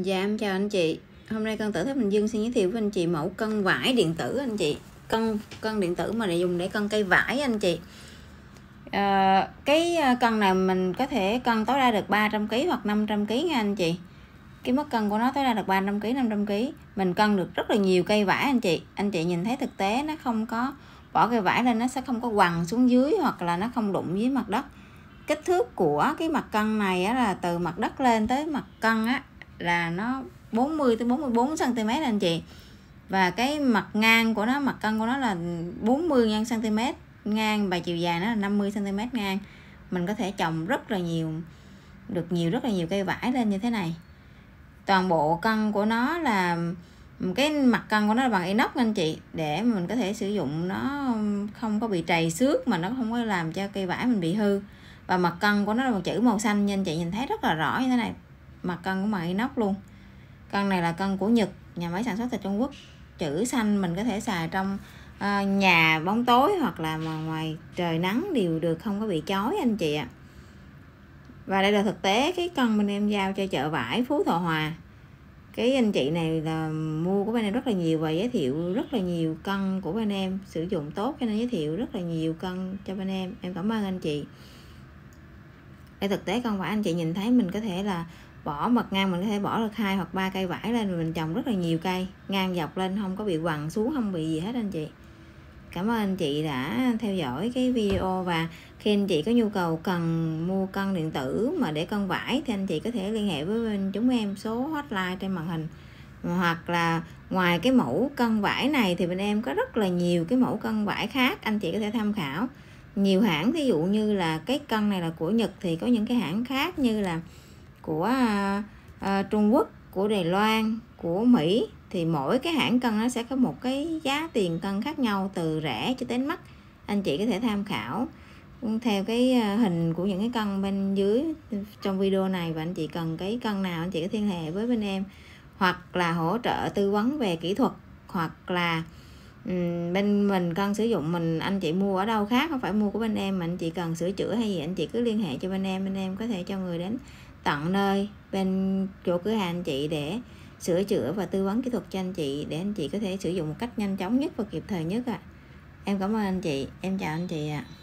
Dạ em chào anh chị Hôm nay cân tử thấy mình Dương xin giới thiệu với anh chị mẫu cân vải điện tử anh chị Cân cân điện tử mà để dùng để cân cây vải anh chị à, Cái ờ, cân này mình có thể cân tối đa được 300kg hoặc 500kg nha anh chị Cái mức cân của nó tối đa được 300kg, 500kg Mình cân được rất là nhiều cây vải anh chị Anh chị nhìn thấy thực tế nó không có Bỏ cây vải lên nó sẽ không có quằn xuống dưới hoặc là nó không đụng dưới mặt đất Kích thước của cái mặt cân này là từ mặt đất lên tới mặt cân á là nó 40 tới 44 cm anh chị và cái mặt ngang của nó mặt cân của nó là 40 ngang cm ngang và chiều dài nó là 50 cm ngang mình có thể trồng rất là nhiều được nhiều rất là nhiều cây vải lên như thế này toàn bộ cân của nó là cái mặt cân của nó là bằng inox anh chị để mình có thể sử dụng nó không có bị trầy xước mà nó không có làm cho cây vải mình bị hư và mặt cân của nó là bằng chữ màu xanh nha anh chị nhìn thấy rất là rõ như thế này mặt cân của mặt inox luôn cân này là cân của Nhật nhà máy sản xuất tại Trung Quốc chữ xanh mình có thể xài trong uh, nhà bóng tối hoặc là ngoài trời nắng đều được không có bị chói anh chị ạ và đây là thực tế cái cân bên em giao cho chợ vải Phú Thọ Hòa cái anh chị này là mua của bên em rất là nhiều và giới thiệu rất là nhiều cân của bên em sử dụng tốt cho nên giới thiệu rất là nhiều cân cho bên em em cảm ơn anh chị để thực tế cân vải anh chị nhìn thấy mình có thể là bỏ mặt ngang mình có thể bỏ được hai hoặc ba cây vải lên mình trồng rất là nhiều cây ngang dọc lên không có bị quằn xuống không bị gì hết anh chị cảm ơn anh chị đã theo dõi cái video và khi anh chị có nhu cầu cần mua cân điện tử mà để cân vải thì anh chị có thể liên hệ với bên chúng em số hotline trên màn hình hoặc là ngoài cái mẫu cân vải này thì bên em có rất là nhiều cái mẫu cân vải khác anh chị có thể tham khảo nhiều hãng ví dụ như là cái cân này là của Nhật thì có những cái hãng khác như là của à, à, Trung Quốc của Đài Loan của Mỹ thì mỗi cái hãng cân nó sẽ có một cái giá tiền cân khác nhau từ rẻ cho đến mắc anh chị có thể tham khảo theo cái à, hình của những cái cân bên dưới trong video này và anh chị cần cái cân nào anh chị có liên hệ với bên em hoặc là hỗ trợ tư vấn về kỹ thuật hoặc là bên mình cân sử dụng mình anh chị mua ở đâu khác không phải mua của bên em mà anh chị cần sửa chữa hay gì anh chị cứ liên hệ cho bên em bên em có thể cho người đến tận nơi bên chỗ cửa hàng chị để sửa chữa và tư vấn kỹ thuật cho anh chị để anh chị có thể sử dụng một cách nhanh chóng nhất và kịp thời nhất ạ à. em cảm ơn anh chị em chào anh chị ạ à.